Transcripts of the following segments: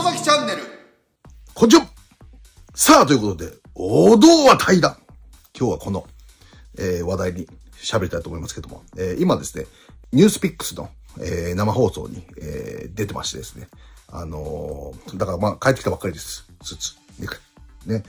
野崎チャンネル。こんにちはさあ、ということで、お堂は対だ今日はこの、えー、話題に喋りたいと思いますけども、えー、今ですね、ニュースピックスの、えー、生放送に、えー、出てましてですね、あのー、だからまあ帰ってきたばっかりです、スーツ。ね。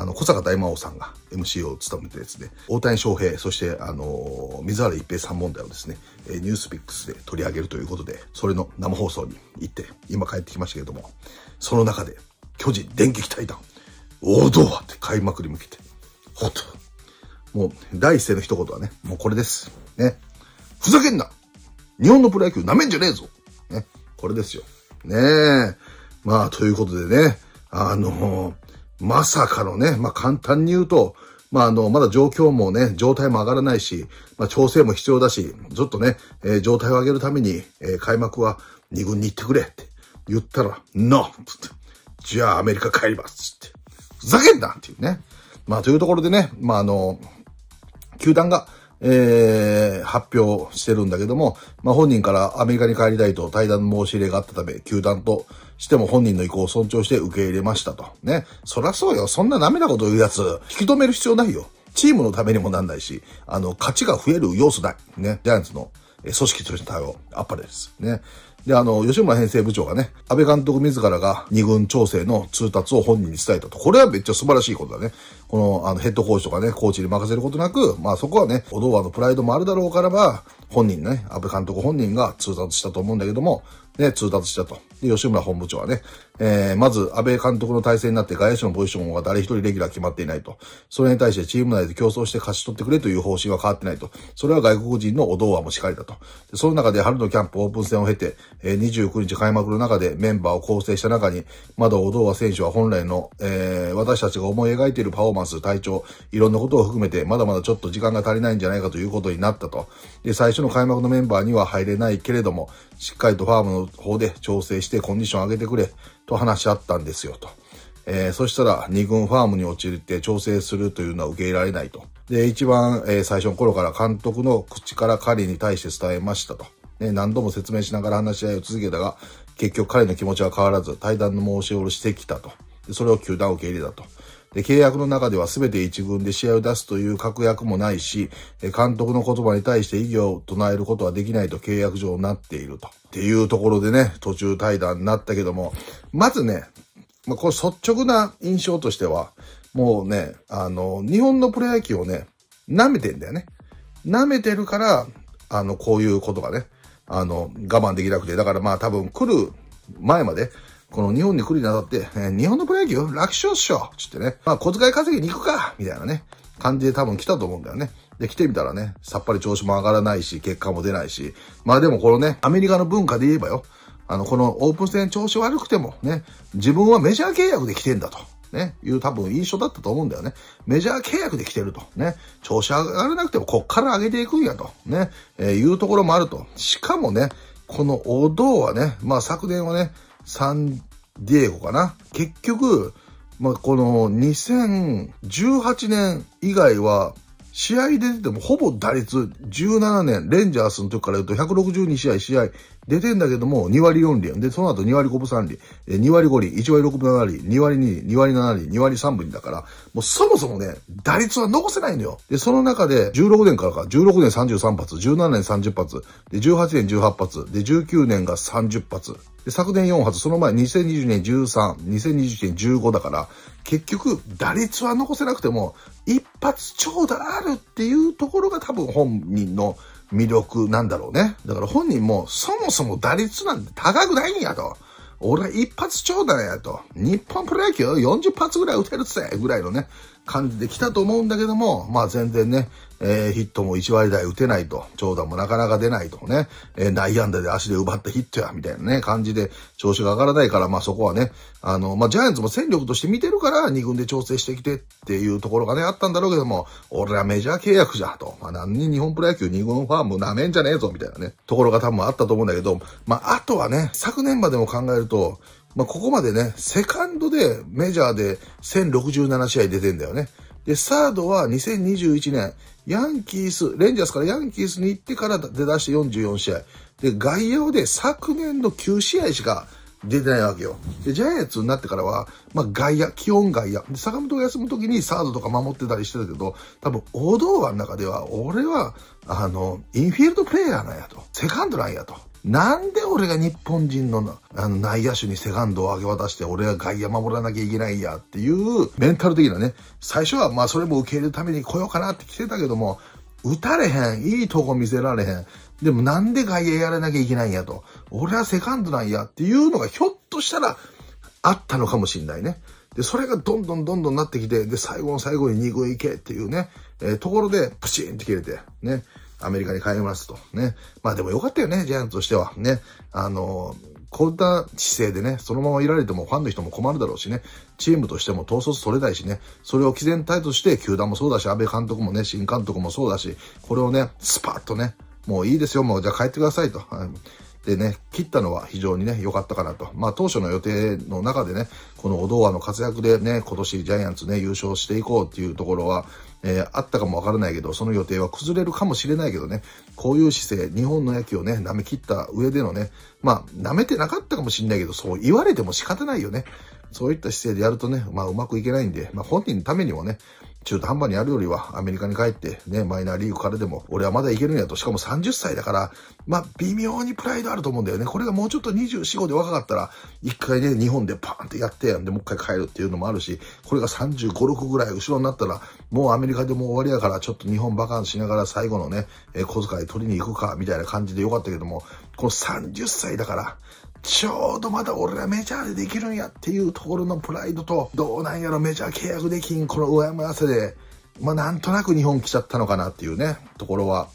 あの、小坂大魔王さんが MC を務めてですね、大谷翔平、そして、あの、水原一平さん問題をですね、ニュースピックスで取り上げるということで、それの生放送に行って、今帰ってきましたけれども、その中で、巨人電撃退団、王道はって開幕に向けて、ほっと。もう、第一声の一言はね、もうこれです。ね。ふざけんな日本のプロ野球舐めんじゃねえぞね。これですよ。ねえ。まあ、ということでね、あのーまさかのね、まあ、簡単に言うと、まあ、あの、まだ状況もね、状態も上がらないし、まあ、調整も必要だし、ちょっとね、えー、状態を上げるために、えー、開幕は2軍に行ってくれって言ったら、NO! って、じゃあアメリカ帰りますつって、ふざけんなっていうね。まあ、というところでね、まあ、あの、球団が、えー、発表してるんだけども、まあ、本人からアメリカに帰りたいと対談申し入れがあったため、球団と、しても本人の意向を尊重して受け入れましたと。ね。そらそうよ。そんなダメなこと言うやつ、引き止める必要ないよ。チームのためにもなんないし、あの、勝ちが増える要素ない。ね。ジャイアンツの組織としての対応、あっぱれです。ね。で、あの、吉村編成部長がね、安倍監督自らが二軍調整の通達を本人に伝えたと。これはめっちゃ素晴らしいことだね。この、あの、ヘッドコーチとかね、コーチに任せることなく、まあそこはね、オドーのプライドもあるだろうからば、本人ね、安倍監督本人が通達したと思うんだけども、ね、通達したと。で、吉村本部長はね、えー、まず、安倍監督の体制になって外野手のポジションは誰一人レギュラー決まっていないと。それに対してチーム内で競争して勝ち取ってくれという方針は変わってないと。それは外国人のお堂はもしかりだと。で、その中で春のキャンプオープン戦を経て、えー、29日開幕の中でメンバーを構成した中に、まだお堂は選手は本来の、えー、私たちが思い描いているパフォーマンマンス、体調、いろんなことを含めて、まだまだちょっと時間が足りないんじゃないかということになったと。で、最初の開幕のメンバーには入れないけれども、しっかりとファームの方で調整してコンディション上げてくれ、と話し合ったんですよ、と。えー、そしたら2軍ファームに陥って調整するというのは受け入れられないと。で、一番、えー、最初の頃から監督の口から彼に対して伝えましたと。ね、何度も説明しながら話し合いを続けたが、結局彼の気持ちは変わらず、対談の申し下ろしてきたと。でそれを球団受け入れたと。で、契約の中では全て一軍で試合を出すという確約もないし、監督の言葉に対して異議を唱えることはできないと契約上なっていると。っていうところでね、途中対談になったけども、まずね、まあ、これ率直な印象としては、もうね、あの、日本のプロ野球をね、舐めてんだよね。舐めてるから、あの、こういうことがね、あの、我慢できなくて、だからまあ多分来る前まで、この日本に来るにあたって、えー、日本のプロ野球楽勝っしょつってね。まあ、小遣い稼ぎに行くかみたいなね。感じで多分来たと思うんだよね。で、来てみたらね、さっぱり調子も上がらないし、結果も出ないし。まあでもこのね、アメリカの文化で言えばよ、あの、このオープン戦調子悪くてもね、自分はメジャー契約で来てんだと。ね、いう多分印象だったと思うんだよね。メジャー契約で来てると。ね、調子上がらなくてもこっから上げていくんやと。ね、えー、いうところもあると。しかもね、このお堂はね、まあ昨年はね、サンディエゴかな。結局、まあ、この2018年以外は、試合出出てもほぼ打率17年、レンジャースの時から言うと162試合試合出てんだけども、2割4厘。で、その後2割5分3厘、2割5厘、1割6分7厘、2割2、厘、2割7厘、2割3分だから、もうそもそもね、打率は残せないのよ。で、その中で、16年からか、16年33発、17年30発、で、18年18発、で、19年が30発。で、昨年4発、その前2020年13、2021年15だから、結局、打率は残せなくても、一発長打あるっていうところが多分本人の魅力なんだろうね。だから本人もそもそも打率なんて高くないんやと。俺は一発ちょうだいやと。日本プロ野球40発ぐらい打てるってぐらいのね、感じできたと思うんだけども、まあ全然ね、えー、ヒットも1割台打てないと、長打もなかなか出ないとね、えー、内野安打で足で奪ったヒットや、みたいなね、感じで調子が上がらないから、まあそこはね、あの、まあジャイアンツも戦力として見てるから2軍で調整してきてっていうところがね、あったんだろうけども、俺はメジャー契約じゃ、と。まあ何に日本プロ野球2軍ファーム舐めんじゃねえぞ、みたいなね、ところが多分あったと思うんだけど、まああとはね、昨年までも考えると、まあ、ここまでね、セカンドでメジャーで1067試合出てんだよね。で、サードは2021年、ヤンキース、レンジャースからヤンキースに行ってから出だして44試合。で、外野で昨年の9試合しか出てないわけよ。で、ジャイアンツになってからは、まあ外野、基本外野。坂本が休む時にサードとか守ってたりしてたけど、多分、王道話の中では、俺は、あの、インフィールドプレイヤーなんやと。セカンドなんやと。なんで俺が日本人のあの内野手にセカンドを上げ渡して俺は外野守らなきゃいけないやっていうメンタル的なね、最初はまあそれも受け入れるために来ようかなって来てたけども、打たれへん、いいとこ見せられへん。でもなんで外野やらなきゃいけないんやと。俺はセカンドなんやっていうのがひょっとしたらあったのかもしんないね。で、それがどんどんどんどんなってきて、で、最後の最後に2軍行けっていうね、えー、ところでプチンって切れて、ね。アメリカに帰りますと。ね。まあでもよかったよね、ジャイアンツとしては。ね。あのこういった姿勢でね、そのままいられてもファンの人も困るだろうしね、チームとしても統率取れないしね、それを毅然体として、球団もそうだし、安倍監督もね、新監督もそうだし、これをね、スパッとね、もういいですよ、もうじゃあ帰ってくださいと。でね、切ったのは非常にね、良かったかなと。まあ当初の予定の中でね、このドー和の活躍でね、今年ジャイアンツね、優勝していこうっていうところは、えー、あったかもわからないけど、その予定は崩れるかもしれないけどね、こういう姿勢、日本の野球をね、舐め切った上でのね、まあ、舐めてなかったかもしれないけど、そう言われても仕方ないよね。そういった姿勢でやるとね、まあ、うまくいけないんで、まあ、本人のためにもね、中途半端にやるよりは、アメリカに帰って、ね、マイナーリーグからでも、俺はまだいけるんやと、しかも30歳だから、まあ、微妙にプライドあると思うんだよね。これがもうちょっと24、5で若かったら、一回ね、日本でパーンってやって、で、もう一回帰るっていうのもあるし、これが35、6ぐらい後ろになったら、もうアメリカでも終わりやから、ちょっと日本バカンしながら最後のね、え小遣い取りに行くか、みたいな感じでよかったけども、この30歳だから、ちょうどまだ俺らメジャーでできるんやっていうところのプライドと、どうなんやろメジャー契約できん、この上山せで、まあなんとなく日本来ちゃったのかなっていうね、ところは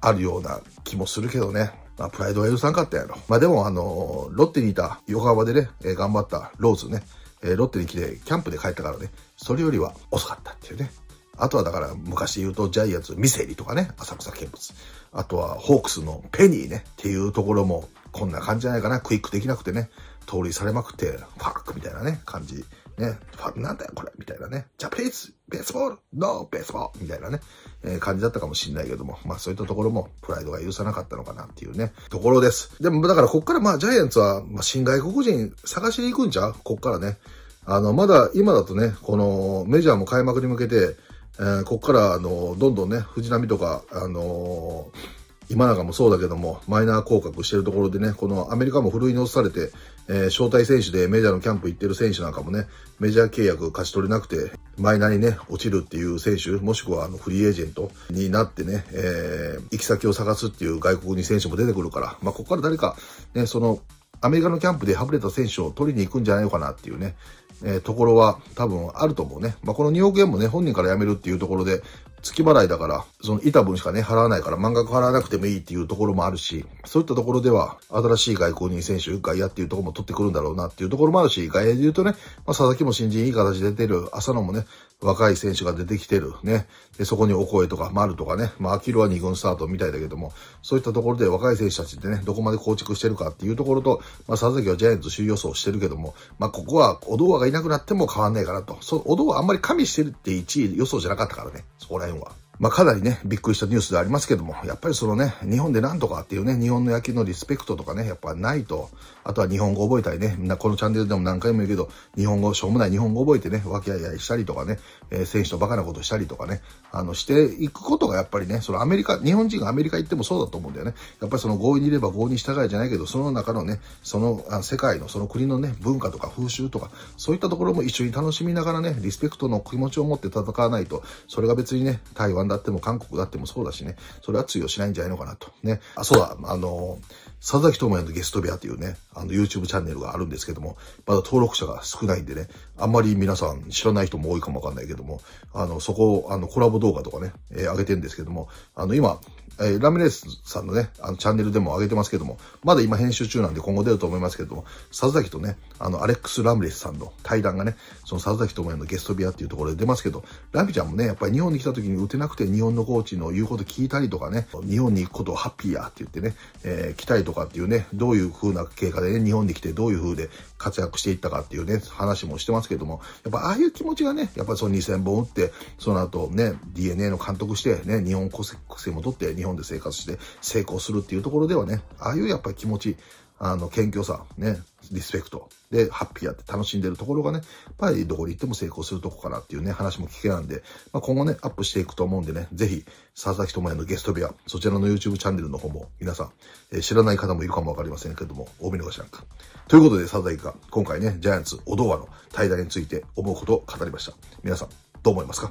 あるような気もするけどね。まあ、プライドは許さんかったやろ。まあでも、あのロッテにいた横浜でね、え頑張ったローズね、えロッテに来てキャンプで帰ったからね、それよりは遅かったっていうね。あとはだから昔言うとジャイアンツミセリとかね、浅草見物。あとはホークスのペニーねっていうところもこんな感じじゃないかな。クイックできなくてね、盗塁されまくって、ファックみたいなね、感じ。ね、ファックなんだよこれみたいなね。じゃあ、プリーズベースボールノーベースボールみたいなね、えー、感じだったかもしんないけども、まあそういったところもプライドが許さなかったのかなっていうね、ところです。でもだからこっからまあジャイアンツは、まあ、新外国人探しに行くんちゃうこっからね。あの、まだ今だとね、このメジャーも開幕に向けて、えー、こっからあの、どんどんね、藤波とか、あのー今永もそうだけども、マイナー降格してるところでね、このアメリカもふるいに落とされて、えー、招待選手でメジャーのキャンプ行ってる選手なんかもね、メジャー契約勝ち取れなくて、マイナーにね、落ちるっていう選手、もしくはあのフリーエージェントになってね、えー、行き先を探すっていう外国に選手も出てくるから、まあ、ここから誰か、ね、その、アメリカのキャンプではれた選手を取りに行くんじゃないのかなっていうね、えー、ところは多分あると思うね。まあ、この2億円もね、本人から辞めるっていうところで、月払いだから、そのいた分しかね、払わないから、満額払わなくてもいいっていうところもあるし、そういったところでは、新しい外交人選手、外野っていうところも取ってくるんだろうなっていうところもあるし、外野で言うとね、まあ、佐々木も新人いい形で出てる、浅野もね、若い選手が出てきてる、ね。で、そこにお声とか、丸とかね、まあ、アキルは2軍スタートみたいだけども、そういったところで若い選手たちってね、どこまで構築してるかっていうところと、まあ、佐々木はジャイアンツ首位予想してるけども、まあ、ここは、オドアがいなくなっても変わんないかなと。そう、オドアあんまり加味してるって1位予想じゃなかったからね。そこらは。まあ、かなりね、びっくりしたニュースでありますけども、やっぱりそのね、日本でなんとかっていうね、日本の野球のリスペクトとかね、やっぱないと、あとは日本語覚えたりね、みんなこのチャンネルでも何回も言うけど、日本語、しょうもない日本語覚えてね、わきあいあいしたりとかね、えー、選手とバカなことしたりとかね、あの、していくことがやっぱりね、そのアメリカ、日本人がアメリカ行ってもそうだと思うんだよね。やっぱりその合意にいれば合意に従いじゃないけど、その中のね、そのあ世界のその国のね、文化とか風習とか、そういったところも一緒に楽しみながらね、リスペクトの気持ちを持って戦わないと、それが別にね、台湾だっても韓国だってもそうだしね、それは通用しないんじゃないのかなと。ね。あ、そうだ、あの、佐々木智也のゲスト部屋ていうね、あの、YouTube チャンネルがあるんですけども、まだ登録者が少ないんでね、あんまり皆さん知らない人も多いかもわかんないけども、あの、そこ、あの、コラボ動画とかね、えー、上げてんですけども、あの、今、えー、ラムレースさんのね、あのチャンネルでも上げてますけども、まだ今編集中なんで今後出ると思いますけども、佐々木とね、あの、アレックス・ラムレスさんの対談がね、その佐々木智也のゲスト部屋っていうところで出ますけど、ラミちゃんもね、やっぱり日本に来た時に打てなくて日本のコーチの言うこと聞いたりとかね、日本に行くことをハッピーやって言ってね、えー、来たりとかっていうね、どういう風な経過でね、日本に来てどういう風で活躍していったかっていうね、話もしてますけども、やっぱああいう気持ちがね、やっぱりその2000本打って、その後ね、DNA の監督してね、日本国籍も取って、日本で生活して成功するっていうところではね、ああいうやっぱり気持ち、あの、謙虚さ、ね、リスペクト、で、ハッピーやって楽しんでるところがね、やっぱりどこに行っても成功するとこかなっていうね、話も聞けなんで、まあ、今後ね、アップしていくと思うんでね、ぜひ、佐々木智也のゲスト部屋、そちらの YouTube チャンネルの方も、皆さん、えー、知らない方もいるかもわかりませんけども、お見逃しなんか。ということで、佐々木が、今回ね、ジャイアンツ、小童話の対談について思うことを語りました。皆さん、どう思いますか